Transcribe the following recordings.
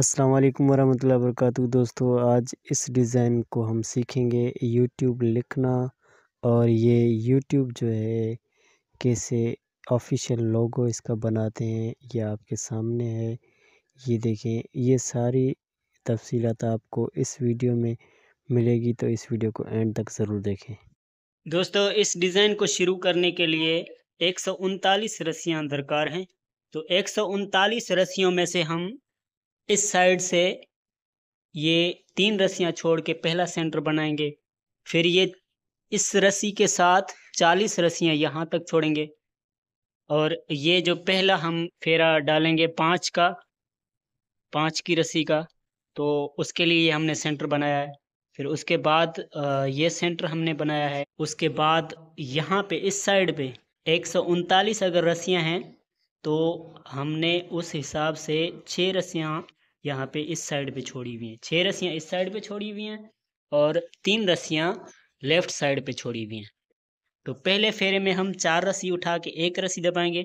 अस्सलाम वालेकुम वरहमतुल्लाहि वबरकatuह दोस्तों आज इस डिज़ाइन को हम सीखेंगे यूट्यूब लिखना और ये यूट्यूब जो है कैसे ऑफिशियल लोगो इसका बनाते हैं ये आपके सामने है ये देखें ये सारी तफसीत आपको इस वीडियो में मिलेगी तो इस वीडियो को एंड तक ज़रूर देखें दोस्तों इस डिज़ाइन को शुरू करने के लिए एक सौ उनतालीस रस्सियाँ दरकार हैं तो एक सौ उनतालीस रस्सियों में से हम इस साइड से ये तीन रस्सियाँ छोड़ के पहला सेंटर बनाएंगे फिर ये इस रस्सी के साथ चालीस रस्सियाँ यहाँ तक छोड़ेंगे और ये जो पहला हम फेरा डालेंगे पाँच का पाँच की रस्सी का तो उसके लिए हमने सेंटर बनाया है फिर उसके बाद ये सेंटर हमने बनाया है उसके बाद यहाँ पे इस साइड पे एक अगर रस्सियाँ हैं तो हमने उस हिसाब से छः रस्सियाँ यहाँ पे इस साइड पे छोड़ी हुई हैं छह रस्सियाँ इस साइड पे छोड़ी हुई हैं और तीन रस्सियाँ लेफ्ट साइड पे छोड़ी हुई हैं तो पहले फेरे में हम चार रस्सी उठा के एक रस्सी दबाएंगे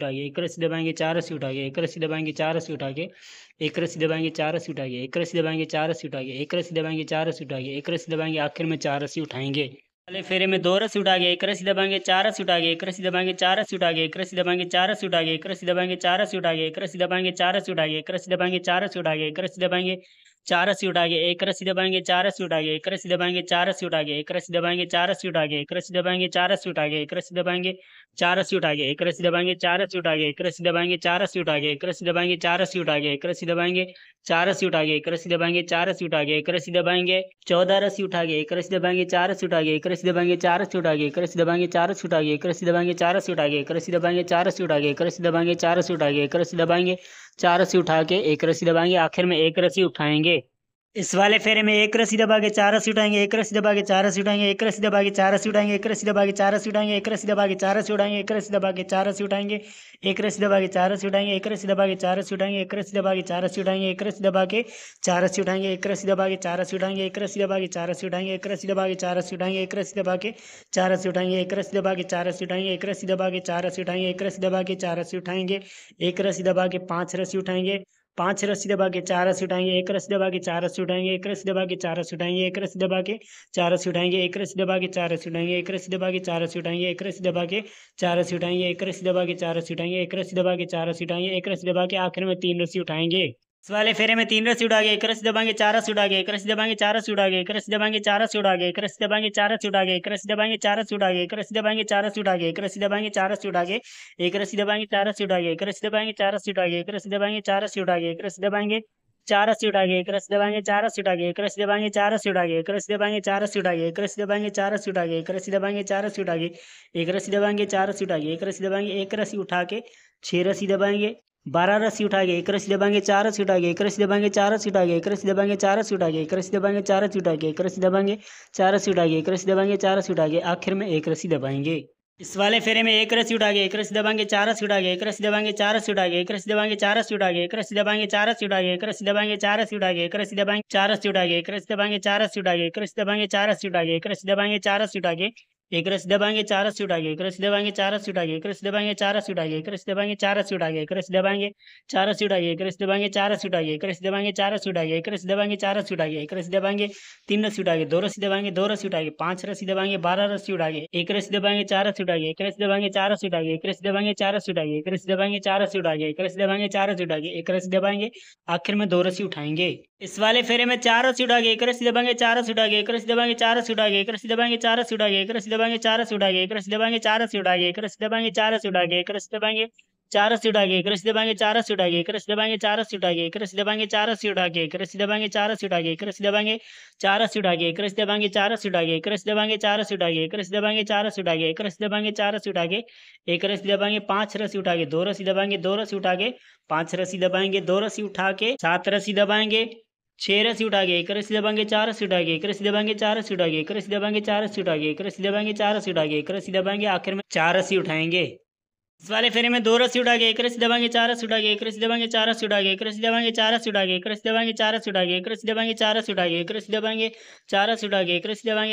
उठा के एक रस्सी दबाएंगे चार रस्सी उठा के एक रस्सी दबाएंगे चार रस्सी उठा के एक रस्सी दबाएंगे चार रस्सी उठा के एक रस्सी दबाएंगे चार रस्सी उठा के एक रस्सी दबाएंगे चार रस्सी उठा के एक रस्सी दबाएंगे आखिर में चार रस्सी उठाएंगे पहले फेरे में दो रस्सी उठा के एक रस्सी दबाएंगे चार रस्सी उठा के एक रस्सी दबाएंगे चार रस्सी उठा के एक रस्सी दबाएंगे चार रस्सी उठा के एक रस्सी दबाएंगे चार रस्सी उठा के एक रस्सी दबाएंगे चार रस्सी उठा के एक रस्सी दबाएंगे चार रस्सी उठा के एक रस्सी दबाएंगे चार सीट आगे एक रस्सी दबाएंगे चार सीट आगे एक रस्सी दबाएंगे चार सीट आगे एक रस्सी दबाएंगे चार सीट आगे एक रस्सी दबाएंगे चार सीट आगे एक रस्सी दबाएंगे चार सीट आगे एक रस्सी दबाएंगे चार सीट आगे एक रस्सी दबाएंगे चार सीट आगे एक रस्सी दबाएंगे चार सीट आगे एक रस्सी दबाएंगे चार सीट आगे एक रस्सी दबाएंगे चार सीट आगे एक रस्सी दबाएंगे चौदह रस्सी उठाएंगे एक रस्सी दबाएंगे चार सीट आगे एक रस्सी दबाएंगे चार सीट आगे एक रस्सी दबाएंगे चार सीट आगे एक रस्सी दबाएंगे चार सीट आगे एक रस्सी दबाएंगे चार सीट आगे एक रस्सी दबाएंगे चार सीट आगे एक रस्सी दबाएंगे चार रस्सी उठा के एक रस्सी दबाएंगे आखिर में एक रस्सी उठाएंगे इस वाले फेरे में एक रस्सी दबा के चार रस्सी उठाएंगे एक रस्सी दबा के चार रस्सी उठाएंगे एक रस्सी दबा के चार रस्सी उठाएंगे एक रस्सी दबा के चार रस्सी उठाएंगे एक रस्सी दबा के चार रस्सी उठाएंगे एक रस्सी दबा के चार रस्सी उठाएंगे एक रस्सी दबा के चार रस्सी उठाएंगे एक रस्सी दबा के चार रस्सी उठाएंगे एक रस्सी दबा के चार रस्सी उठाएंगे एक रस्सी दबा के चार रस्सी उठाएंगे एक रस्सी दबा के चार रस्सी उठाएंगे एक रस्सी दबा के चार रस्सी उठाएंगे एक रस्सी दबा के चार रस्सी उठाएंगे एक रस्सी दबा के चार रस्सी उठाएंगे एक रस्सी दबा के चार रस्सी उठाएंगे एक रस्सी दबा के चार रस्सी उठाएंगे एक रस्सी दबा के चार रस्सी उठाएंगे एक रस्सी दबा के पाँच रस्सी उठाएंगे पांच रस्सी दबा के चार रस्सी उठाएंगे एक रस्सी दबा के चार रस्सी उठाएंगे एक रस्सी दबा के चार रस्सी उठाएंगे एक रस्सी दबा के चार रस्सी उठाएंगे एक रस्सी दबा के चार रस्सी उठाएंगे एक रस्सी दबा के चार रस्सी उठाएंगे एक रस्सी दबा के चार रस्सी उठाएंगे एक रस्सी दबा के चार रस्सी उठाएंगे एक रस्सी दबा के चार रस्सी उठाएंगे एक रस्सी दबा के आखिर में तीन रस्सी उठाएंगे इस वाले फेरे में तीन रस उड़ा गए एक रस्सी दबाएंगे चार रस उड़ा गए एक रस्सी दबाएंगे चार रस उड़ा गए एक दबाएंगे चार रस उड़ा गए एक रस्सी दबाएंगे चार रस उड़ा गए एक रस्सी दबाएंगे चार रस उड़ा गए एक दबाएंगे चार रस उड़ा गए एक रस्सी दबाएंगे चार रस उड़ा गए एक रस दबाएंगे चार रस उड़ा गए एक दबाएंगे चार रस उड़ा गए एक दबाएंगे चार रस उड़ा गए एक रस्सी दबाएंगे चार रस उड़ा गए एक दबाएंगे चार रस उड़ा गए एक दबाएंगे चार रस उड़ा गए एक दबाएंगे चार रस उड़ा गए एक दबाएंगे चार रस उड़ा गए एक रस्सी दबाएंगे चार रस उड़ा गए एक रस दबाएंगे चार रस उठा गए एक रस दबाएंगे एक रस उठा के छह रस्सी दबाएंगे बारह रस्सी गया एक रस्सी दबाएंगे चार रस्सी गया एक रस्सी दबाएंगे चार रस्सी गया एक रस्सी दबाएंगे चार रस्सी गया एक रस्सी दबाएंगे चार रस्सी गया एक रस्सी दबाएंगे चार रस्सी गया एक रस्सी दबाएंगे चार रस्सी गया आखिर में एक रस्सी दबाएंगे इस वाले फेरे में एक रस्सी गया एक रस्सी दबाएंगे चार रस्सी गया एक रस्सी दबाएंगे चार रस्सी गया एक रस्सी दबाएंगे चार रस्सी गया एक रस्सी दबाएंगे चार रस्सी गया एक रस्सी दबाएंगे चार रस्सी गया एक रस्सी दबाएंगे चार रस्सी गया एक रस्सी दबाएंगे चार रस्सी गया एक रस्सी दबाएंगे चार रस्सी गया एक रस्सी दबाएंगे चार रस्सी गया एक रस दबाएंगे चार रस्सी उठाएंगे एक रस दबाएंगे चार रस्सी उठाएंगे एक रस दबाएंगे चार रस्सी उठाएंगे एक रस दबाएंगे चार रस्सी उठाएंगे एक रस दबाएंगे चार रस्सी उठाएंगे एक रस दबाएंगे चार रस्सी उठाएंगे एक रस दबाएंगे चार रस्सी उठाएंगे एक रस दबाएंगे चार रस्सी उठाएंगे एक रस दबाएंगे तीन रस्सी उठाएंगे दो रस्सी दबाएंगे दो रस्सी उठाएंगे पांच रस्सी दबाएंगे बारह रस्सी उठाएंगे एक रस दबाएंगे चार रस्सी उठाएंगे एक रस दबाएंगे चार रस्सी उठाएंगे एक रस दबाएंगे चार रस्सी उठाएंगे एक रस दबाएंगे चार रस्सी उठाएंगे एक रस दबाएंगे चार रस्सी उठाएंगे एक रस दबाएंगे आखिर में दो रस्सी उठाएंगे इस वाले फेरे में चार रस्सी उठाएंगे एक रस दबाएंगे चार रस्सी उठाएंगे एक रस दबाएंगे चार रस्सी उठाएंगे एक रस दबाएंगे चार रस्सी उठाएंगे एक रस दबाएंगे चार से उठाएंगे एक रस दबाएंगे चार से उठाएंगे एक रस दबाएंगे चार से उठाएंगे एक रस दबाएंगे चार से उठाएंगे एक रस दबाएंगे चार सी उठाएंगे एक रस दबाएंगे चार से उठाएंगे एक रस दबाएंगे चार सी उठाएंगे एक रस दबाएंगे चार सी उठाएंगे एक रस दबाएंगे चार सी उठाएंगे एक रस दबाएंगे चार सी उठाएंगे एक रस दबाएंगे चार से उठाएंगे एक रस दबाएंगे चार से उठाएंगे एक रस दबाएंगे चार से उठाएंगे एक रस दबाएंगे पांच रसी उठाएंगे दो रसी दबाएंगे दो रसी उठागे पांच रसी दबाएंगे दो रसी उठा के सात रसी दबाएंगे छह रसी उठा गए एक रसी दबाएंगे चार रस्सी उठा गए एक रसी दबाएंगे चार रस्सी उठा के एक रसी दबाएंगे चार रस्सी उठा के एक रसी दबाएंगे चार रस्सी उठा के एक रसी दबाएंगे आखिर में चार रसी उठाएंगे इस वाले फेरे में दो रस्सी उड़ा गए एक रस्सी दबाएंगे चार रस्सी उड़ा गए एक रस्सी दबाएंगे चार रस्सी उड़ा गए एक रस्सी दबाएंगे चार रस्सी उड़ा गए एक रस्सी दबाएंगे चार रस्सी उड़ा गए एक रस्सी दबाएंगे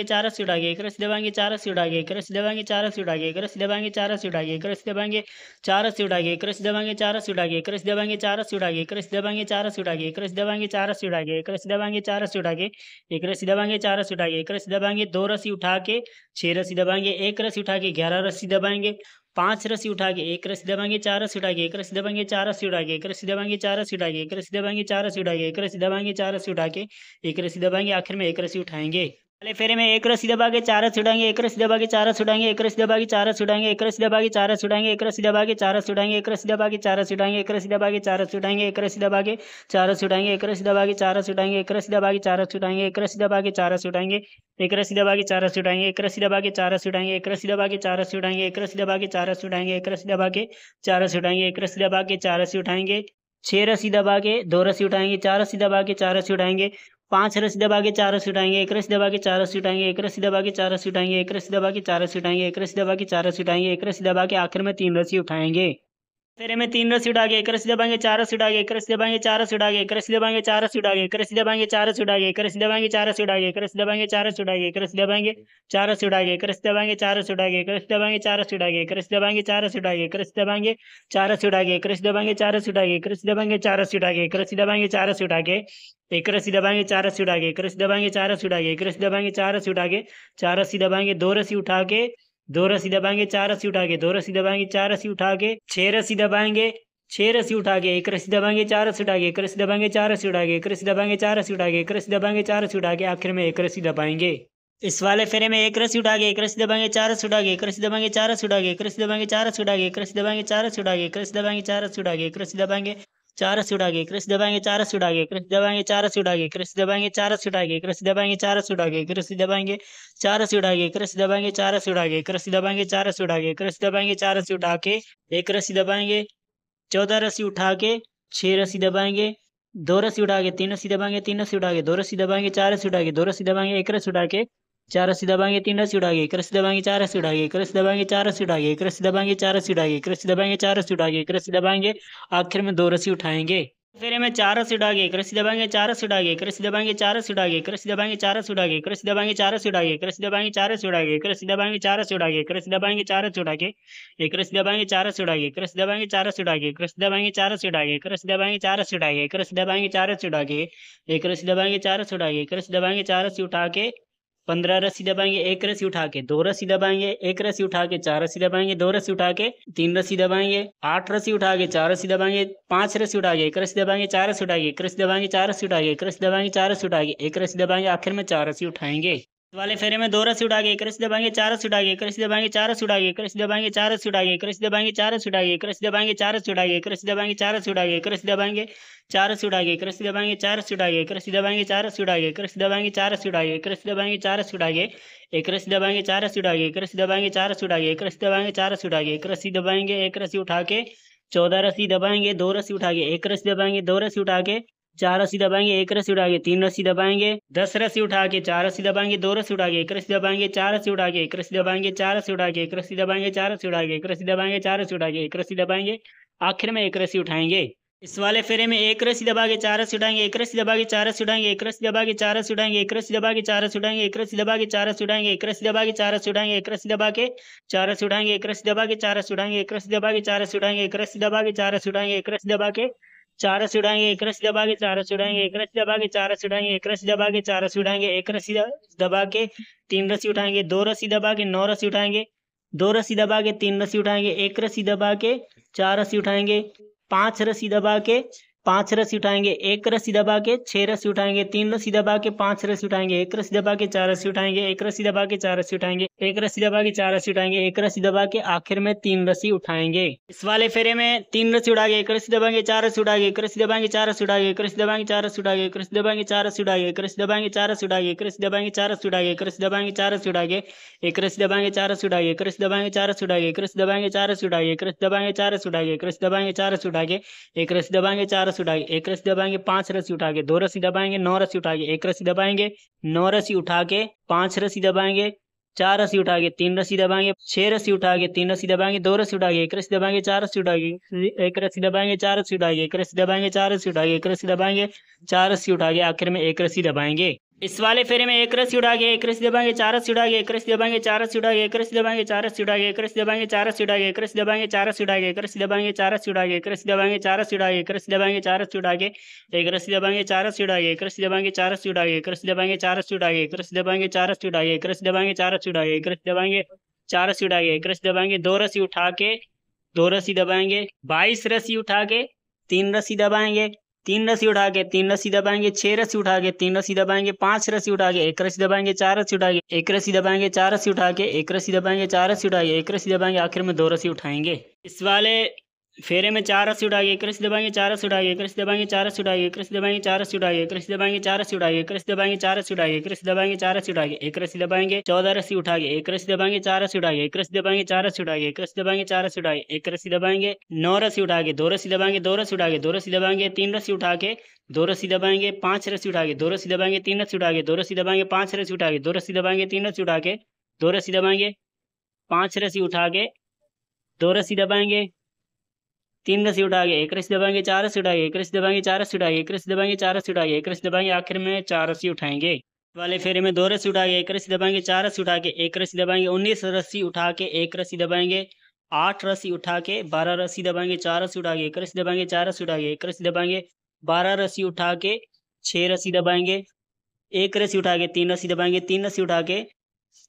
चार रस्सी उड़ा गए एक रस्सी दबाएंगे चार रस्सी उड़ा गए एक रस्सी दबाएंगे चार रस्सी उड़ा गए एक रस्सी दबाएंगे चार रस्सी उड़ा गए एक रस्सी दबाएंगे चार रस्सी उड़ा गए एक रस्सी दबाएंगे चार रस्सी उड़ा गए एक रस्सी दबाएंगे चार रस्सी उड़ा गए एक रस्सी दबाएंगे चार रस्सी उड़ा गए एक रस्सी दबाएंगे चार रस्सी उड़ा गए एक रस्सी दबाएंगे चार रस्सी उड़ा गए एक रस्सी दबाएंगे चार रस्सी उड़ा गए एक रस्सी दबाएंगे चार रस्सी उड़ा गए एक रस्सी दबाएंगे चार रस्सी उड़ा गए एक रस्सी दबाएंगे दो रस्सी उठा के छह रस्सी दबाएंगे एक रस्सी उठा के ग्यारह रस्सी दबाएंगे पांच रस्सी उठा के एक रस्सी दबाएंगे चार रस्सी उठा के एक रस्सी दबाएंगे चार रस्सी उठा के एक रस्सी दबाएंगे चार रस्सी उठा के एक रस्सी दबाएंगे चार रस्सी उठा के एक रस्सी दबाएंगे चार रस्सी उठा के एक रस्सी दबाएंगे आखिर में एक रस्सी उठाएंगे पहले फेरे में एक रस दबा के चार छुड़ाएंगे एक रस दबा के चार छुड़ाएंगे एक रस दबा के चार छुड़ाएंगे एक रस दबा के चार छुड़ाएंगे एक रस दबा के चार छुड़ाएंगे एक रस दबा के चार छुड़ाएंगे एक रस दबा के चार छुड़ाएंगे एक रस दबा के चार छुड़ाएंगे एक रस दबा के चार छुड़ाएंगे एक रस दबा के चार छुड़ाएंगे एक रस दबा के चार छुड़ाएंगे एक रस दबा के चार छुड़ाएंगे एक रस दबा के चार छुड़ाएंगे एक रस दबा के चार छुड़ाएंगे एक रस दबा के चार छुड़ाएंगे एक रस दबा के चार छुड़ाएंगे एक रस दबा के चार छुड़ाएंगे उठाएंगे छह रस्सी दबा के दो रस्सी उठाएंगे चार रस्सी दबा के चार रस्सी उठाएंगे पांच रसी दबा के चार सीट उठाएंगे एक रसी दबा के चार सीट उठाएंगे एक रसी दबा के चार सीट आएंगे एक रस्सी दबा के चार सीट आएंगे एक रस्सी दबा के चार सीट आएंगे एक रसी दबा के आखिर में तीन रसी उठाएंगे फिर हमें तीन रस सीट आगे एक रस दबाएंगे चार रस सीट आगे एक रस दबाएंगे चार रस सीट आगे एक रस दबाएंगे चार रस सीट आगे एक रस दबाएंगे चार रस सीट आगे एक रस दबाएंगे चार रस सीट आगे एक रस दबाएंगे चार रस सीट आगे एक रस दबाएंगे चार रस सीट आगे एक रस दबाएंगे चार रस सीट आगे एक रस दबाएंगे चार रस सीट आगे एक रस दबाएंगे चार रस सीट आगे एक रस दबाएंगे चार रस सीट आगे एक रस दबाएंगे चार रस सीट आगे एक रस दबाएंगे चार रस सीट आगे एक रस दबाएंगे चार रस सीट आगे एक रस्सी दबाएंगे चार रस्सी उठा गए एक रस्सी दबाएंगे चार रस्सी उठा गए एक रस्सी दबाएंगे चार रस्सी उठा गए चार रस्सी दबाएंगे दो रस्सी उठा के दो रस्सी दबाएंगे चार रस्सी उठा के दो रस्सी दबाएंगे चार रस्सी उठा के छह रस्सी दबाएंगे छह रस्सी उठा के एक रस्सी दबाएंगे चार रस्सी उठा के एक रस्सी दबाएंगे चार रस्सी उठा के एक रस्सी दबाएंगे चार रस्सी उठा के एक रस्सी दबाएंगे चार रस्सी उठा के आखिर में एक रस्सी दबाएंगे इस वाले फेरे में एक रस्सी उठा के एक रस्सी दबाएंगे चार रस्सी उठा के एक रस्सी दबाएंगे चार रस्सी उठा के एक रस्सी दबाएंगे चार रस्सी उठा के एक रस्सी दबाएंगे चार रस्सी उठा के एक रस्सी दबाएंगे चार रस्सी उठा के एक रस्सी दबाएंगे चार सीट उड़ा कृषि दबाएंगे चार सीट उड़ा कृषि क्रिस दबाएंगे चार सीट उड़ा कृषि दबाएंगे चार सीट उड़ा कृषि दबाएंगे चार सीट उड़ा कृषि दबाएंगे चार सीट उड़ा कृषि क्रिस दबाएंगे चार सीट उड़ा कृषि क्रिस दबाएंगे चार सीट उड़ा कृषि दबाएंगे चार सीट आके एक रस्सी दबाएंगे चौदह रस्सी उठा के छह रस्सी दबाएंगे दो रस्सी उठा के तीन रस्सी दबाएंगे तीन रस्सी उठा के दो रस्सी दबाएंगे चार रस्सी उठा के दो रस्सी दबाएंगे एक रस्सी उठा के चार अस्सी दबाएंगे तीन रस्सी उठा एक रस्सी दबाएंगे चार रस्सी उड़ाएंगे एक रस्सी दबाएंगे चार रस्सी उड़ाएंगे एक रस्सी दबाएंगे चार रस्सी उड़ाएंगे एक रस्सी दबाएंगे चार रस्सी उड़ाएंगे एक रस्सी दबाएंगे आखिर में दो रस्सी उठाएंगे फिर में चार रस्सी उड़ाएंगे एक रस्सी दबाएंगे चार रस्सी उड़ाएंगे एक रस्सी दबाएंगे चार रस्सी उड़ाएंगे एक रस्सी दबाएंगे चार रस्सी उड़ाएंगे एक रस्सी दबाएंगे चार रस्सी उड़ाएंगे एक रस्सी दबाएंगे चार रस्सी उड़ाएंगे एक रस्सी दबाएंगे चार रस्सी उड़ाएंगे एक रस्सी दबाएंगे चार रस्सी उड़ाएंगे एक रस्सी दबाएंगे चार रस्सी उड़ाएंगे एक रस्सी दबाएंगे चार रस्सी उड़ाएंगे एक रस्सी दबाएंगे चार रस्सी उड़ाएंगे एक रस्सी दबाएंगे चार रस्सी उड़ाएंगे एक रस्सी दबाएंगे चार रस्सी उड़ाएंगे एक रस्सी दबाएंगे चार रस्सी उड़ाएंगे एक रस्सी दबाएंगे चार रस्सी उठा के पंद्रह रस्सी दबाएंगे एक रस्सी उठा के दो रस्सी दबाएंगे एक रस्सी उठा के चार रस्सी दबाएंगे दो रस्सी उठा के तीन रस्सी दबाएंगे आठ रस्सी उठा के चार रस्सी दबाएंगे पांच रस्सी उठा के एक रस्सी दबाएंगे चार रस्सी उठाएंगे एक रस्सी दबाएंगे चार रस्सी उठाएंगे एक रस्सी दबाएंगे चार रस्सी उठाएंगे एक रस्सी दबाएंगे आखिर में चार रस्सी उठाएंगे वाले फेरे में दो रस उठा गए कृषि दबाएंगे चार रस उठा गए कृषि दबाएंगे चार रस उठा गए कृषि दबाएंगे चार रस उठा गए कृषि दबाएंगे चार रस उठा गए कृषि दबाएंगे चार रस उठा गए कृषि दबाएंगे चार रस उठा गए कृषि दबाएंगे चार रस उठा गए कृषि दबाएंगे चार रस उठा गए कृषि दबाएंगे चार रस उठा गए कृषि दबाएंगे चार रस उठा गए कृषि दबाएंगे चार उठा गए एक कृषि दबाएंगे चार रस उठा गए कृषि दबाएंगे चार रस उठा गए कृषि दबाएंगे चार रस उठा गए कृषि दबाएंगे एक रस उठा के चौदह रस्सी दबाएंगे दो रस्सी उठा के एक रस्सी दबाएंगे दो रस्सी उठा के चार रस्सी दबाएंगे एक रस्सी उठा के तीन रस्सी दबाएंगे दस रस्सी उठा के चार रस्सी दबाएंगे दो रस्सी उठा के एक रस्सी दबाएंगे चार रस्सी उठा के एक रस्सी दबाएंगे चार रस्सी उठा के एक रस्सी दबाएंगे चार रस्सी उठा के एक रस्सी दबाएंगे चार रस्सी उठा के एक रस्सी दबाएंगे आखिर में एक रस्सी उठाएंगे इस वाले फेरे में एक रस्सी दबा के चार रस्सी उठाएंगे एक रस्सी दबा के चार रस्सी उठाएंगे एक रस्सी दबा के चार रस्सी उठाएंगे एक रस्सी दबा के चार रस्सी उठाएंगे एक रस्सी दबा के चार रस्सी उठाएंगे एक रस्सी दबा के चार रस्सी उठाएंगे एक रस्सी दबा के चार रस्सी उठाएंगे एक रस्सी दबा के चार रस्सी उठाएंगे एक रस्सी दबा के चार रस्सी उठाएंगे एक रस्सी दबा के चार रस्सी उठाएंगे एक रस्सी दबा के चार से उड़ाएंगे एक रस दबा के चार से उड़ाएंगे एक रस दबा के चार से उड़ाएंगे एक रस दबा के चार से उड़ाएंगे एक रस दबा के तीन रसी उठाएंगे दो रसी दबा के नौ रसी उठाएंगे दो रसी दबा के तीन रसी उठाएंगे एक रसी दबा के चार रस्सी उठाएंगे पांच रसी दबा के पांच रसी उठाएंगे एक रसी दबा के छह रसी उठाएंगे तीन रसी दबा के पांच रसी उठाएंगे एक रसी दबा के चार रस्सी उठाएंगे एक रसी दबा के चार रस्सी उठाएंगे एक रस्सी दबा के चार रस्सी उठाएंगे एक रस्सी दबा के आखिर में तीन रस्सी उठाएंगे इस वाले फेरे में तीन रस्सी उड़ा गए एक रस्सी दबाएंगे चार रस्सी गए एक रस्सी दबाएंगे चार रस्सी गए एक रस्सी दबाएंगे चार रस्सी गए एक रस्सी दबाएंगे चार रस्सी गए एक रस्सी दबाएंगे चार रस्सी गए एक रस्सी दबाएंगे चार रस्सी गए एक रस्सी दबाएंगे चार रस्सी गए एक रस्सी दबाएंगे चार रस्सी गए एक रस्सी दबाएंगे चार रस्सी गए एक रस्सी दबाएंगे चार रस्सी गए एक रस्सी दबाएंगे चार रस्सी गए एक रस्सी दबाएंगे चार रस्सी गए एक रस्सी दबाएंगे चार रस्सी गए एक रस्सी दबाएंगे पांच रस्सी गए दो रस्सी दबाएंगे नौ रस्सी गए एक रस्सी दबाएंगे नौ रस्सी उठा के पांच रस्सी दबाएंगे चार रस्सी उठा के तीन रस्सी दबाएंगे छह रस्सी उठा के तीन रस्सी दबाएंगे दो रस्सी उठा के एक रस्सी दबाएंगे चार रस्सी उठाएंगे एक रस्सी दबाएंगे चार रस्सी उठाएंगे एक रस्सी दबाएंगे चार रस्सी उठाएंगे एक रस्सी दबाएंगे चार रस्सी उठा के आखिर में एक रस्सी दबाएंगे इस वाले फेरे में एक रस उड़ा गया एक रस दबाएंगे चार रस उड़ा गया एक रस दबाएंगे चार रस उड़ा गया एक रस दबाएंगे चार रस उड़ा गया एक रस दबाएंगे चार रस उड़ा गया एक रस दबाएंगे चार रस उड़ा गया एक रस दबाएंगे चार रस उड़ा गया एक रस दबाएंगे चार रस उड़ा गया एक रस दबाएंगे चार रस उड़ा गया एक रस दबाएंगे चार रस उड़ा गया एक रस दबाएंगे चार रस उड़ा गया एक रस दबाएंगे चार रस उड़ा गया एक रस दबाएंगे चार रस उड़ा गया एक रस दबाएंगे चार रस उड़ा गया एक रस दबाएंगे चार रस उड़ा गया एक रस दबाएंगे दो रसी उठा के दो रस दबाएंगे बाईस रसी उठा के तीन रसी दबाएंगे तीन रस्सी उठा के तीन रस्सी दबाएंगे छह रस्सी उठा के तीन रस्सी दबाएंगे पांच रस्सी उठा के एक रस्सी दबाएंगे चार रस्सी उठा के एक रस्सी दबाएंगे चार रस्सी उठा के एक रस्सी दबाएंगे चार रस्सी उठा के एक रस्सी दबाएंगे आखिर में दो रस्सी उठाएंगे इस वाले फेरे में चार रस्सी उड़ाइए कृषि दबाएंगे चार रस उड़ाइए कृषि दबाएंगे चार रस्सी उड़ाइए कृषि दबाएंगे चार रस्सी उड़ाइए कृषि दबाएंगे चार रस्सी उड़ाइए कृषि दबाएंगे चार रस्सी उड़ाइए कृषि दबाएंगे चार रस्सी उड़ाइए एक रस्सी दबाएंगे चौदह रस्सी उठाइए एक रस्सी दबाएंगे चार रस्सी उठाइए कृष दबाएंगे चार रस्सी उड़ाइए कृषि दबाएंगे चार रस्सी उड़ाइए एक रस्सी दबाएंगे नौ रस्सी उठा दो रस्सी दबाएंगे दो रस्सी उठाएंगे दो रस्सी दबाएंगे तीन रस्सी उठा के दो रस्सी दबाएंगे पांच रस्सी उठाएंगे दो रस्सी दबाएंगे तीन रस्सी उठा दो रस्सी दबाएंगे पांच रस्सी उठा दो रस्सी दबाएंगे तीन रस्सी उठा के दो रस्सी दबाएंगे पांच रस्सी उठा के दो रस्सी दबाएंगे तीन रस्सी उठा के एक रस दबाएंगे चार रस्सी उठा के एक रस दबाएंगे चार रस्सी उठा के एक रस दबाएंगे चार रस्सी उठा के एक रस दबाएंगे आखिर में चार रस्सी उठाएंगे वाले फेरे में दो रस्सी उठा के एक रस्सी दबाएंगे चार रस्सी उठा के एक रस्सी दबाएंगे उन्नीस रस्सी उठा के एक रस्सी दबाएंगे आठ रस्सी उठा के बारह रस्सी दबाएंगे चार रस्सी उठा के एक रस्सी दबाएंगे चार रस्सी उठा के एक रस्सी दबाएंगे बारह रस्सी उठा के छह रस्सी दबाएंगे एक रस्सी उठा के तीन रस्सी दबाएंगे तीन रस्सी उठा के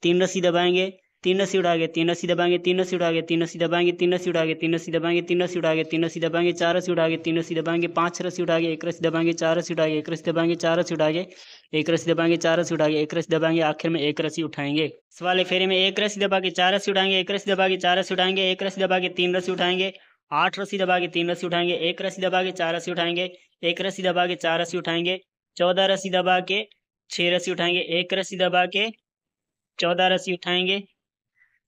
तीन रस्सी दबाएंगे तीन रस्सी उड़ा गए तीन रस्सी दबाएंगे तीन रस्सी उड़ा गए तीन सी दबाएंगे तीन सी उड़ा गए तीन सी दबाएंगे तीन सी उड़ा गए तीन सी दबाएंगे चार सी उड़ा गए तीन सी दबाएंगे पांच रसी उड़ा गए एक रसी दबाएंगे चार सी उड़ा गए एक रस्सी दबाएंगे चार सी उड़ा गए एक रसी दबाएंगे चार सी उड़ा गए एक रसी दबाएंगे आखिर में एक रसी उठाएंगे सवाल फेरे में एक रसी दबा के चार रस्सी उड़ाएंगे एक रस्सी दबा के चार रसी उठाएंगे एक रसी दबा के तीन रसी उठाएंगे आठ रस्सी दबा के तीन रस्सी उठाएंगे एक रसी दबा के चार रस्सी उठाएंगे एक रसी दबा के चार रस्सी उठाएंगे चौदह रस्सी दबा के छह रस्सी उठाएंगे एक रस्सी दबा के चौदह रस्सी उठाएंगे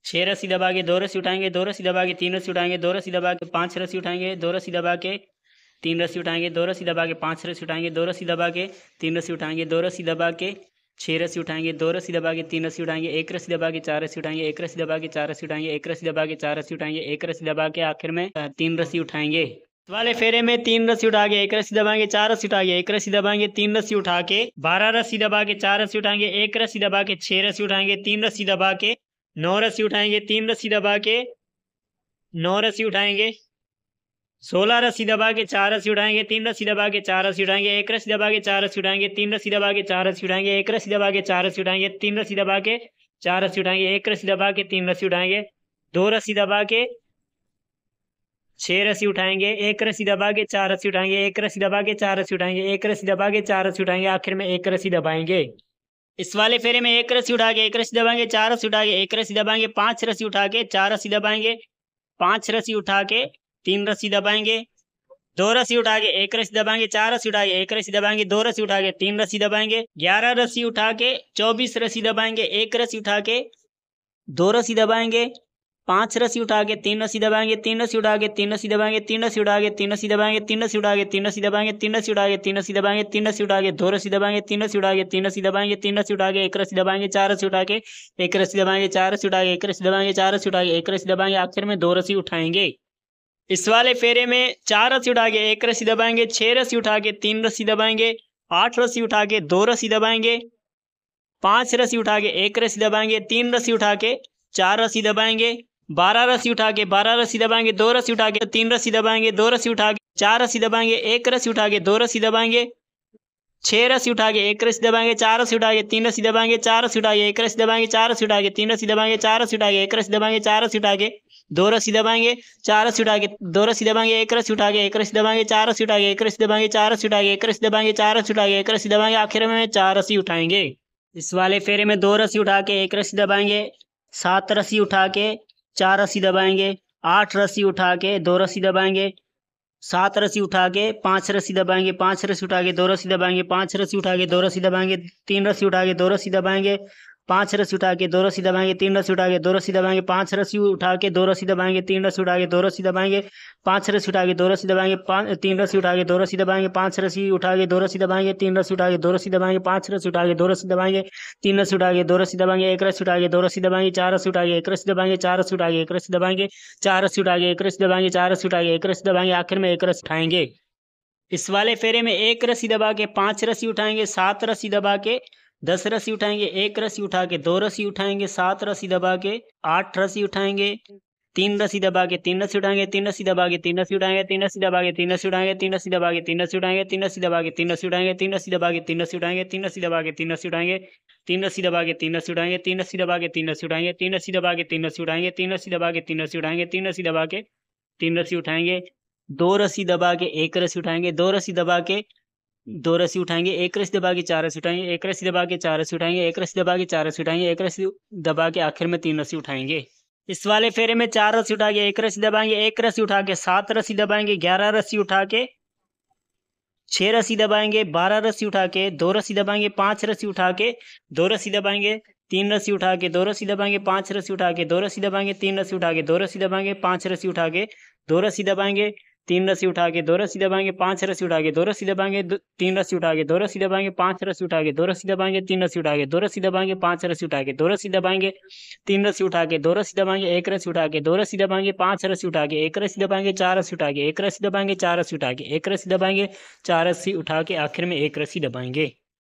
छह रस्सी दबा के दो रस्सी उठाएंगे दो रस्सी दबा के तीन रस्सी उठाएंगे दो रस्सी दबा के पांच रस्सी उठाएंगे दो रस्सी दबा के तीन रस्सी उठाएंगे दो रस्सी दबा के पांच रस्सी उठाएंगे दो रस्सी दबा के तीन रस्सी उठाएंगे दो रस्सी दबा के छह रस्सी उठाएंगे दो रस्सी दबा के तीन रस्सी उठाएंगे एक रस्सी दबा के चार रस्सी उठाएंगे एक रस्सी दबा के चार रस्सी उठाएंगे एक रस्सी दबा के चार रस्सी उठाएंगे एक रस्सी दबा के आखिर में तीन रस्सी उठाएंगे वाले फेरे में तीन रस्सी उठा के एक रस्सी दबाएंगे चार रस्सी उठा के एक रस्सी दबाएंगे तीन रस्सी उठा के बारह रस्सी दबा के चार रस्सी उठाएंगे एक रस्सी दबा के छह रस्सी उठाएंगे तीन रस्सी दबा के नौ रस्सी उठाएंगे तीन रस्सी दबा के नौ रस्सी उठाएंगे सोलह रस्सी दबा के चार रस्सी उठाएंगे तीन रस्सी दबा के चार रस्सी उठाएंगे एक रस्सी दबा के चार रस्सी उठाएंगे तीन रस्सी दबा के चार रस्सी उठाएंगे एक रस्सी दबा के चार रस्सी उठाएंगे तीन रस्सी दबा के चार रस्सी उठाएंगे एक रस्सी दबा के तीन रस्सी उठाएंगे दो रस्सी दबा के छह रस्सी उठाएंगे एक रस्सी दबा के चार रस्सी उठाएंगे एक रस्सी दबा के चार रस्सी उठाएंगे एक रस्सी दबा के चार रस्सी उठाएंगे आखिर में एक रस्सी दबाएंगे इस वाले फेरे में एक रस्सी उठा के एक रस्सी दबाएंगे चार रस्सी उठा के एक रस्सी दबाएंगे पांच रस्सी उठा के चार रस्सी दबाएंगे पांच रस्सी उठा के तीन रस्सी दबाएंगे दो रस्सी उठा के एक रस्सी दबाएंगे चार रस्सी उठा के एक रस्सी दबाएंगे दो रस्सी उठा के तीन रस्सी दबाएंगे ग्यारह रस्सी उठा के चौबीस रस्सी दबाएंगे एक रस्सी उठा के दो रस्सी दबाएंगे पांच रस्सी उठा के तीन रस्सी दबाएंगे तीन रस्सी उठा के तीन रस्सी दबाएंगे तीन रस्सी उठा के तीन रस्सी दबाएंगे तीन रस्सी उठा के तीन रस्सी दबाएंगे तीन रस्सी उठा के तीन रस्सी दबाएंगे तीन रस्सी उठा के दो रस्सी दबाएंगे तीन रस्सी उठा के तीन रस्सी दबाएंगे तीन रस्सी उठा के एक रस्सी दबाएंगे चार रस्सी उठा के एक रस्सी दबाएंगे चार रस्सी उठा के एक रस्सी दबाएंगे चार रस्सी उठा के एक रस्सी दबाएंगे आखिर में दो रस्सी उठाएंगे इस वाले फेरे में चार रस्सी उठा के एक रस्सी दबाएंगे छह रस्सी उठा के तीन रस्सी दबाएंगे आठ रस्सी उठा के दो रस्सी दबाएंगे पांच रस्सी उठा के एक रस्सी दबाएंगे तीन रस्सी उठा के चार रस्सी दबाएंगे बारह रस्सी उठा के बारह रस्सी दबाएंगे दो रस्सी उठा के तीन रस्सी दबाएंगे दो रस्सी उठा के चार रस्सी दबाएंगे एक रस्सी उठा के दो रस्सी दबाएंगे छह रस्सी उठा के एक रस्सी दबाएंगे चार रस्सी उठा के तीन रस्सी दबाएंगे चार रस्सी उठा के एक रस्सी दबाएंगे चार रस्सी उठा के तीन रस्सी दबाएंगे चार रस्सी उठा के एक रस्सी दबाएंगे चार रस्सी उठा के दो रस्सी दबाएंगे चार रस्सी उठा के दो रस्सी दबाएंगे एक रस्सी उठा के एक रस्सी दबाएंगे चार रस्सी उठा के एक रस्सी दबाएंगे चार रस्सी उठा के एक रस्सी दबाएंगे चार रस्सी उठा के एक रस्सी दबाएंगे आखिर में चार रस्सी उठाएंगे इस वाले फेरे में दो रस्सी उठा के एक रस्सी दबाएंगे सात रस्सी उठा के चार रस्सी दबाएंगे आठ रस्सी उठा के दो रस्सी दबाएंगे सात रस्सी उठा के पाँच रस्सी दबाएंगे पाँच रस्सी उठा के दो रस्सी दबाएंगे पाँच रस्सी उठा के दो रस्सी दबाएंगे तीन रस्सी उठा के दो रस्सी दबाएंगे पाँच रस्सी उठा के दो रस्सी दबाएंगे तीन रस्सी उठा के दो रस्सी दबाएंगे पाँच रस्सी उठा के दो रस्सी दबाएंगे तीन रस्सी उठा के दो रस्सी दबाएंगे पाँच रस्सी उठा के दो रस्सी दबाएंगे तीन रस्सी उठा के दो रस्सी दबाएंगे पाँच रस्सी उठा के दो रस्सी दबाएंगे तीन रस्सी उठा के दो रस्सी दबाएंगे पाँच रस्सी उठा के दो रस्सी दबाएंगे तीन रस्सी उठा के दो रस्सी दबाएंगे एक रस्सी उठा के दो रस्सी दबाएंगे चार रस्सी उठा के एक रस्सी दबाएंगे चार रस्सी उठा के एक रस्सी दबाएंगे चार रस्सी उठा के एक रस्सी दबाएंगे चार रस्सी उठा के एक रस्सी दबाएंगे आखिर में एक रस्सी उठाएंगे इस वाले फेरे में एक रस्सी दबा के पांच रस्सी उठाएंगे सात रस्सी दबा के दस रस्सी उठाएंगे एक रस्सी उठा के दो रस्सी उठाएंगे सात रस्सी दबा के आठ रस्सी उठाएंगे तीन रस्सी दबा के तीन रस्सी उठाएंगे तीन रस्सी दबा के तीन रस्सी उठाएंगे तीन रस्सी दबा के तीन रस्सी उठाएंगे तीन रस्सी दबा के तीन रस्सी उठाएंगे तीन रस्सी दबा के तीन रस्सी उठाएंगे तीन रस्सी दबा के तीन रस्सी उठाएंगे तीन रस्सी दबा के तीन रस्सी उठाएंगे तीन रस्सी दबा के तीन रस्सी उठाएंगे तीन रस्सी दबा के तीन रस्सी उठाएंगे तीन रस्सी दबा के तीन रस्सी उठाएंगे तीन रस्सी दबा के तीन रस्सी उठाएंगे तीन रस्सी दबा के तीन रस्सी उठाएंगे दो रस्सी दबा के एक रस्सी उठाएंगे दो रस्सी दबा के दो रस्सी उठाएंगे एक रस्सी दबा के चार रस्सी उठाएंगे एक रस्सी दबा के चार रस्सी उठाएंगे एक रस्सी दबा के चार रस्सी उठाएंगे एक रस्सी दबा के आखिर में तीन रस्सी उठाएंगे इस वाले फेरे में चार रस्सी उठा के एक रस्सी दबाएंगे एक रस्सी उठा के सात रस्सी दबाएंगे ग्यारह रस्सी उठा के छः रस्सी दबाएंगे बारह रस्सी उठा के दो रस्सी दबाएंगे पाँच रस्सी उठा के दो रस्सी दबाएंगे तीन रस्सी उठा के दो रस्सी दबाएंगे पाँच रस्सी उठा के दो रस्सी दबाएंगे तीन रस्सी उठा के दो रस्सी दबाएंगे पाँच रस्सी उठा के दो रस्सी दबाएंगे तीन रस्सी उठा के दो रस्सी दबाएंगे पांच रस्सी उठा के दो रस्सी दबाएंगे तीन रस्सी उठा के दो रस्सी दबाएंगे पांच रस्सी उठा के दो रस्सी दबाएंगे तीन रस्सी उठा के दो रस्सी दबाएंगे पांच रस्सी उठा के दो रस्सी दबाएंगे तीन रस्सी उठा के दो रस्सी दबाएंगे एक रस्सी उठा के दो रस्सी दबाएंगे पांच रस्सी उठा के एक रस्सी दबाएंगे चार रस्सी उठा के एक रस्सी दबाएंगे चार रस्सी उठा के एक रस्सी दबाएंगे चार रस्सी उठा के आखिर में एक रस्सी दबाएंगे